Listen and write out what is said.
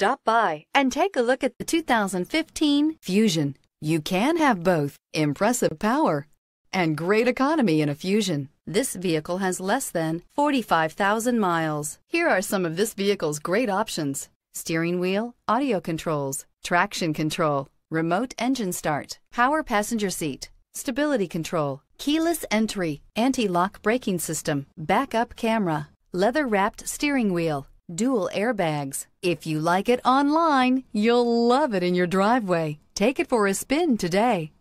Stop by and take a look at the 2015 Fusion. You can have both impressive power and great economy in a Fusion. This vehicle has less than 45,000 miles. Here are some of this vehicle's great options. Steering wheel, audio controls, traction control, remote engine start, power passenger seat, stability control, keyless entry, anti-lock braking system, backup camera, leather-wrapped steering wheel, dual airbags. If you like it online, you'll love it in your driveway. Take it for a spin today.